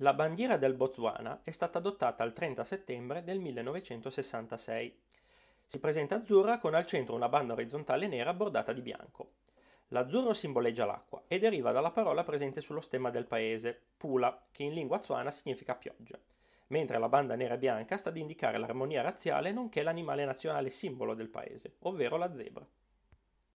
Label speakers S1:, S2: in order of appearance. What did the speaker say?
S1: La bandiera del Botswana è stata adottata il 30 settembre del 1966. Si presenta azzurra con al centro una banda orizzontale nera bordata di bianco. L'azzurro simboleggia l'acqua e deriva dalla parola presente sullo stemma del paese, Pula, che in lingua zwana significa pioggia, mentre la banda nera e bianca sta ad indicare l'armonia razziale nonché l'animale nazionale simbolo del paese, ovvero la zebra.